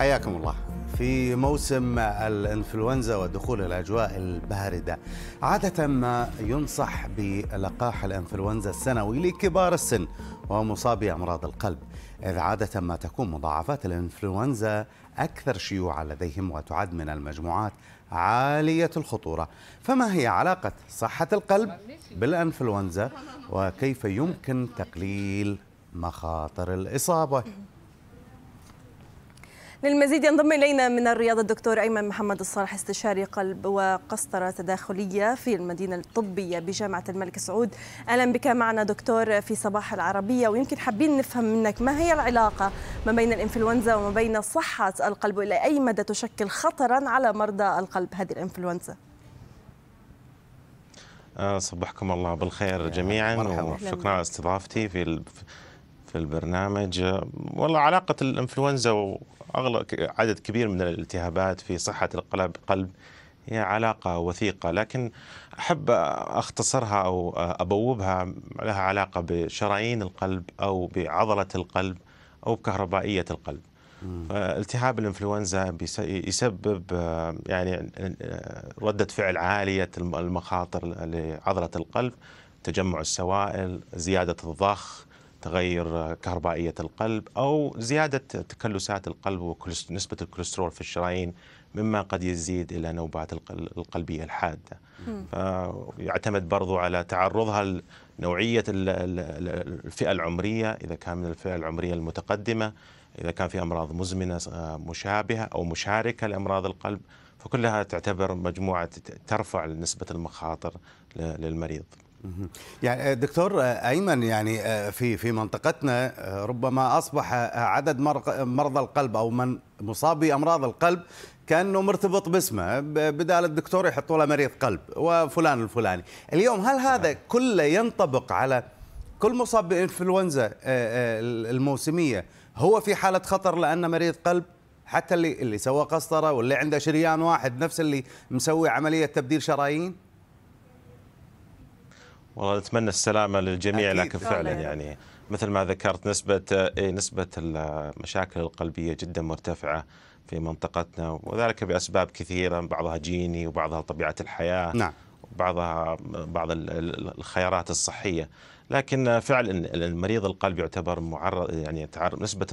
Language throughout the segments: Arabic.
حياكم الله في موسم الانفلونزا ودخول الاجواء البارده عاده ما ينصح بلقاح الانفلونزا السنوي لكبار السن ومصابي امراض القلب اذ عاده ما تكون مضاعفات الانفلونزا اكثر شيوعا لديهم وتعد من المجموعات عاليه الخطوره فما هي علاقه صحه القلب بالانفلونزا وكيف يمكن تقليل مخاطر الاصابه للمزيد ينضم إلينا من الرياض الدكتور أيمن محمد الصالح استشاري قلب وقسطرة تداخلية في المدينة الطبية بجامعة الملك سعود أهلا بك معنا دكتور في صباح العربية ويمكن حابين نفهم منك ما هي العلاقة ما بين الإنفلونزا وما بين صحة القلب وإلى أي مدى تشكل خطرا على مرضى القلب هذه الإنفلونزا آه، صبحكم الله بالخير جميعا وشكرا على استضافتي في في البرنامج والله علاقة الإنفلونزا وأغلب عدد كبير من الالتهابات في صحة القلب قلب هي علاقة وثيقة لكن أحب أختصرها أو أبوبها لها علاقة بشرايين القلب أو بعضلة القلب أو بكهربائية القلب التهاب الانفلونزا يسبب يعني ردة فعل عالية المخاطر لعضلة القلب تجمع السوائل زيادة الضخ تغير كهربائية القلب أو زيادة تكلسات القلب ونسبة الكوليسترول في الشرايين مما قد يزيد إلى نوبات القلبية الحادة يعتمد برضو على تعرضها نوعية الفئة العمرية إذا كان من الفئة العمرية المتقدمة إذا كان في أمراض مزمنة آه، مشابهة أو مشاركة لأمراض القلب فكلها تعتبر مجموعة ترفع نسبة المخاطر للمريض يعني آه، دكتور آه، ايمن يعني آه، في في منطقتنا ربما اصبح عدد مرضى القلب او من مصاب بامراض القلب كانه مرتبط باسمه بدال الدكتور يحطوا له مريض قلب وفلان الفلاني اليوم هل هذا كله ينطبق على كل مصاب بانفلونزا الموسميه هو في حاله خطر لانه مريض قلب حتى اللي اللي سوى قسطره واللي عنده شريان واحد نفس اللي مسوي عمليه تبديل شرايين والله نتمنى السلامه للجميع لكن فعلا يعني مثل ما ذكرت نسبه إيه، نسبه المشاكل القلبيه جدا مرتفعه في منطقتنا وذلك باسباب كثيره بعضها جيني وبعضها طبيعه الحياه نعم وبعضها بعض الخيارات الصحيه لكن فعلا المريض القلب يعتبر معرض يعني تعرض نسبه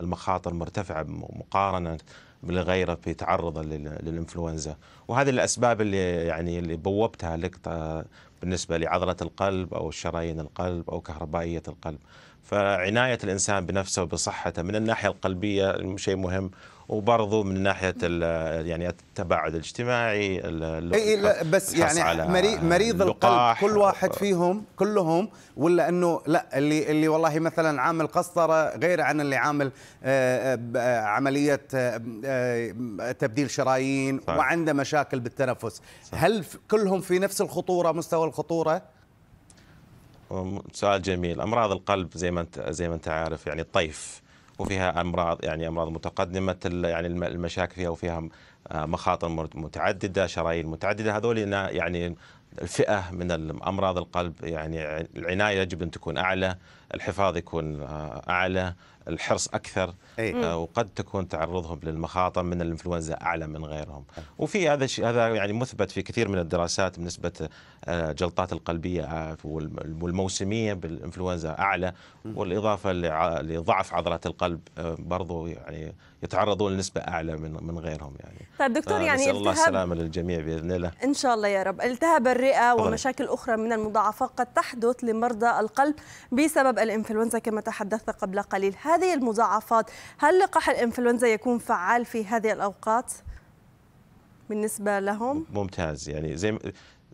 المخاطر مرتفعه مقارنه بالغيره في تعرضه للانفلونزا وهذه الاسباب اللي يعني اللي بوبتها لك بالنسبة لعضلة القلب أو شرايين القلب أو كهربائية القلب فعناية الإنسان بنفسه وبصحته من الناحية القلبية شيء مهم وبرضه من ناحيه يعني التباعد الاجتماعي اي لا بس يعني مريض, مريض القلب كل واحد فيهم كلهم ولا انه لا اللي اللي والله مثلا عامل قسطره غير عن اللي عامل آه، آه، عمليه آه، تبديل شرايين وعنده مشاكل بالتنفس هل كلهم في نفس الخطوره مستوى الخطوره سؤال جميل امراض القلب زي ما انت زي ما انت عارف يعني طيف وفيها امراض يعني امراض متقدمه يعني المشاكل فيها وفيها آه، مخاطر متعدده شرايين متعدده هذول يعني الفئه من امراض القلب يعني العنايه يجب ان تكون اعلى الحفاظ يكون آه، اعلى الحرص اكثر أيه. آه، وقد تكون تعرضهم للمخاطر من الانفلونزا اعلى من غيرهم إيه. وفي هذا الشيء هذا يعني مثبت في كثير من الدراسات بنسبه آه، جلطات القلبيه والموسميه بالانفلونزا اعلى والاضافه لضعف عضلات القلب برضو يعني يتعرضون لنسبه اعلى من من غيرهم يعني طيب دكتور يعني نسال الله السلامه للجميع باذن الله ان شاء الله يا رب التهاب الرئه ومشاكل اخرى من المضاعفات قد تحدث لمرضى القلب بسبب لقب الإنفلونزا كما تحدثت قبل قليل هذه المضاعفات هل لقاح الإنفلونزا يكون فعال في هذه الأوقات بالنسبة لهم؟ ممتاز يعني زي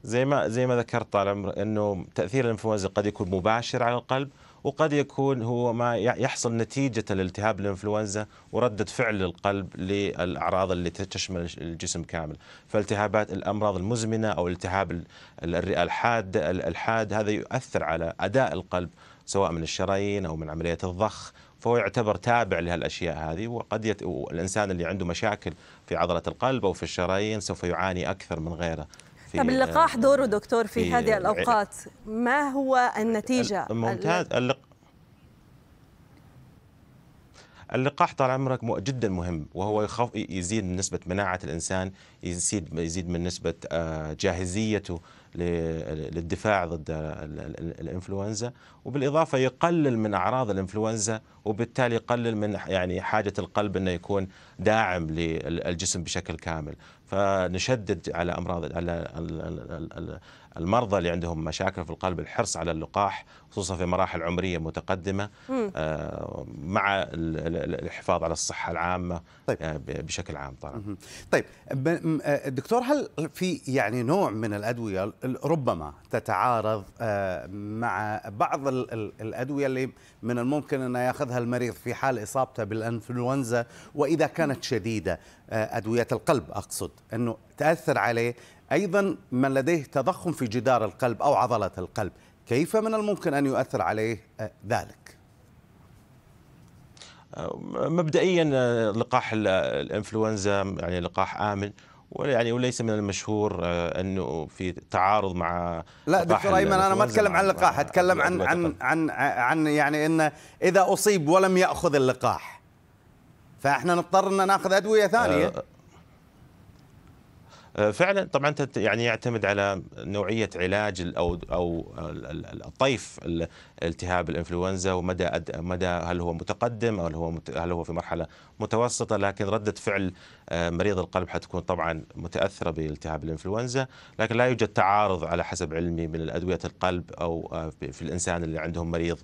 زي ما زي ما ذكرت طال عمرك انه تاثير الانفلونزا قد يكون مباشر على القلب وقد يكون هو ما يحصل نتيجة الالتهاب الإنفلونزا وردة فعل القلب للأعراض اللي تشمل الجسم كامل فالتهابات الأمراض المزمنة أو التهاب الرئة الحاد الحاد هذا يؤثر على أداء القلب سواء من الشرايين أو من عملية الضخ فهو يعتبر تابع لهالاشياء هذه وقد يت... الانسان اللي عنده مشاكل في عضله القلب او في الشرايين سوف يعاني اكثر من غيره في طب اللقاح آه، دوره دكتور في, في هذه الأوقات ما هو النتيجة؟ ممتاز اللق... اللقاح طال عمرك جدا مهم وهو يخف يزيد من نسبة مناعة الإنسان يزيد يزيد من نسبة آه، جاهزيته للدفاع ضد الانفلونزا وبالاضافه يقلل من اعراض الانفلونزا وبالتالي يقلل من يعني حاجه القلب انه يكون داعم للجسم بشكل كامل فنشدد على امراض على المرضى اللي عندهم مشاكل في القلب الحرص على اللقاح خصوصا في مراحل عمريه متقدمه آه، مع الحفاظ على الصحه العامه طيب. آه، بشكل عام طبعا طيب آه، دكتور هل في يعني نوع من الادويه ربما تتعارض مع بعض الادويه اللي من الممكن ان ياخذها المريض في حال اصابته بالانفلونزا واذا كانت شديده ادويه القلب اقصد انه تاثر عليه أيضا من لديه تضخم في جدار القلب أو عضلة القلب كيف من الممكن أن يؤثر عليه آه، ذلك؟ آه، مبدئيا آه، لقاح الانفلونزا يعني لقاح امن يعني وليس من المشهور انه في تعارض مع لا دكتور ايمن انا ما اتكلم عن اللقاح اتكلم عن عن عن عن يعني انه اذا اصيب ولم ياخذ اللقاح فاحنا نضطر ان ناخذ ادويه ثانيه آه، فعلا طبعا انت يعني يعتمد على نوعيه علاج او او الطيف التهاب الانفلونزا ومدى مدى هل هو متقدم او هل هو هل هو في مرحله متوسطه لكن رده فعل آه، مريض القلب حتكون طبعا متاثره بالتهاب الانفلونزا لكن لا يوجد تعارض على حسب علمي من ادويه القلب او آه، في الانسان اللي عندهم مريض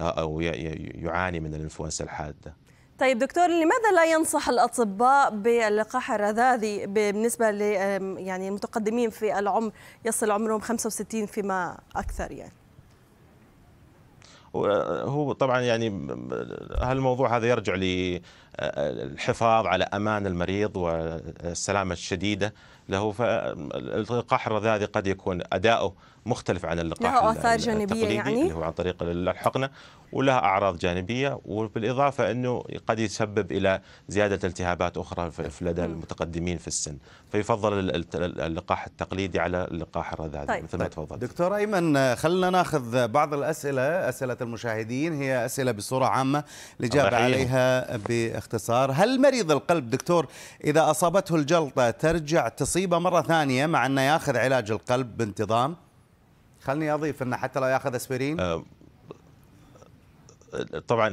او يعاني من الانفلونزا الحاده طيب دكتور لماذا لا ينصح الاطباء باللقاح الرذاذي بالنسبه ل يعني المتقدمين في العمر يصل عمرهم 65 فيما اكثر يعني؟ هو طبعا يعني هالموضوع هذا يرجع للحفاظ على امان المريض والسلامه الشديده له فالقاح الرذاذي قد يكون اداؤه مختلف عن اللقاح له اثار جانبيه يعني اللي هو عن طريق الحقنه ولها اعراض جانبيه وبالاضافه انه قد يسبب الى زياده التهابات اخرى في لدى المتقدمين في السن فيفضل اللقاح التقليدي على اللقاح الرذاذي طيب. مثل ما تفضلت دكتور ايمن خلينا ناخذ بعض الاسئله اسئله المشاهدين هي اسئله بصوره عامه الاجابه عليها باختصار هل مريض القلب دكتور اذا اصابته الجلطه ترجع تص يصيبه مره ثانيه مع انه ياخذ علاج القلب بانتظام خلني اضيف انه حتى لو ياخذ اسبرين أه طبعا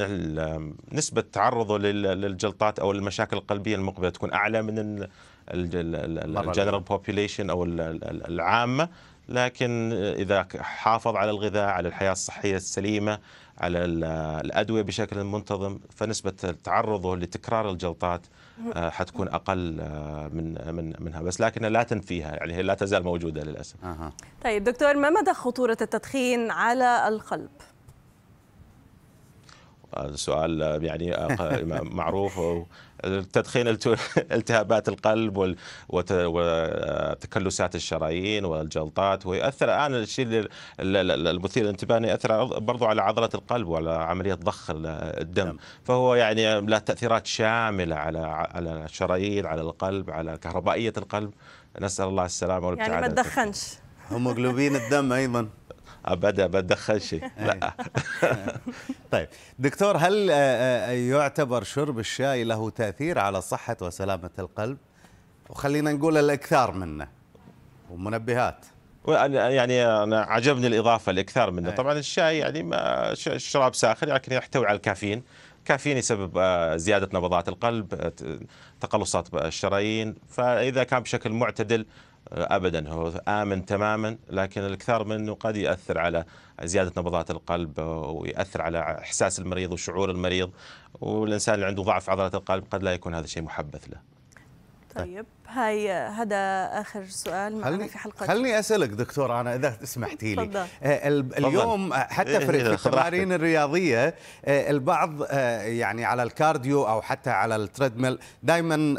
نسبة تعرضه للجلطات أو المشاكل القلبية المقبلة تكون أعلى من الجنرال بوبيوليشن أو العامة لكن إذا حافظ على الغذاء على الحياة الصحية السليمة على الأدوية بشكل منتظم فنسبة تعرضه لتكرار الجلطات آه، حتكون أقل آه، من من منها بس لكنها لا تنفيها يعني هي لا تزال موجودة للأسف. أه. طيب دكتور ما مدى خطورة التدخين على القلب؟ سؤال يعني معروف تدخين التهابات القلب وتكلسات الشرايين والجلطات ويؤثر الان الشيء المثير للانتباه يؤثر برضو على عضله القلب وعلى عمليه ضخ الدم نعم. فهو يعني له تاثيرات شامله على على الشرايين على القلب على كهربائيه القلب نسال الله السلامه والابتعاد يعني ما تدخنش هيموجلوبين الدم ايضا ابدا تدخل شيء لا طيب دكتور هل آه، آه، يعتبر شرب الشاي له تاثير على صحه وسلامه القلب وخلينا نقول الاكثار منه ومنبهات يعني انا عجبني الاضافه الاكثار منه طبعا الشاي يعني شراب ساخن لكن يحتوي على الكافيين كافيين يسبب آه، زياده نبضات القلب تقلصات الشرايين فاذا كان بشكل معتدل آه، ابدا هو امن تماما لكن الاكثار منه قد ياثر على زياده نبضات القلب آه، وياثر على احساس المريض وشعور المريض والانسان اللي عنده ضعف عضلات القلب قد لا يكون هذا الشيء محبث له. طيب. طيب هاي هذا اخر سؤال معنا في حلقه خلني اسالك دكتور انا اذا سمحتي لي طبعا. آه، اليوم آه، حتى إيه، في إيه، التمارين الرياضيه آه، البعض يعني على الكارديو او حتى على التريدميل دائما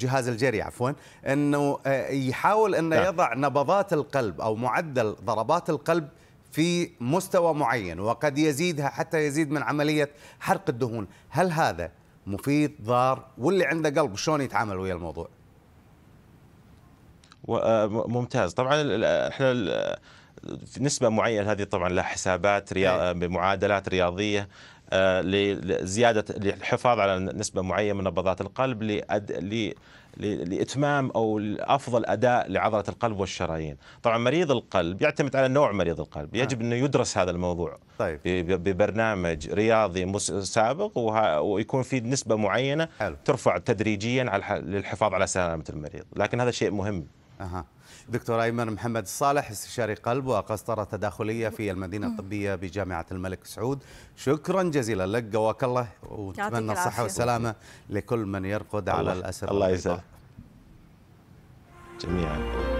جهاز الجري عفوا انه يحاول انه نعم. يضع نبضات القلب او معدل ضربات القلب في مستوى معين وقد يزيدها حتى يزيد من عمليه حرق الدهون هل هذا مفيد ضار واللي عنده قلب شلون يتعامل ويا الموضوع ممتاز طبعا احنا نسبة معينة هذه طبعا لها حسابات رياض... إيه. بمعادلات رياضية آه، لزيادة للحفاظ على نسبة معينة من نبضات القلب لأد... ل... لاتمام او افضل اداء لعضله القلب والشرايين. طبعا مريض القلب يعتمد على نوع مريض القلب، نعم. يجب انه يدرس هذا الموضوع طيب. ببرنامج رياضي سابق ويكون في نسبه معينه حلو. ترفع تدريجيا للحفاظ على سلامه المريض، لكن هذا شيء مهم. أها. دكتور أيمن محمد الصالح استشاري قلب وقسطرة تداخلية في المدينة الطبية بجامعة الملك سعود شكرا جزيلا لك قواك الله ونتمنى الصحة والسلامة لكل من يرقد على الأسر الله يسعدك جميعا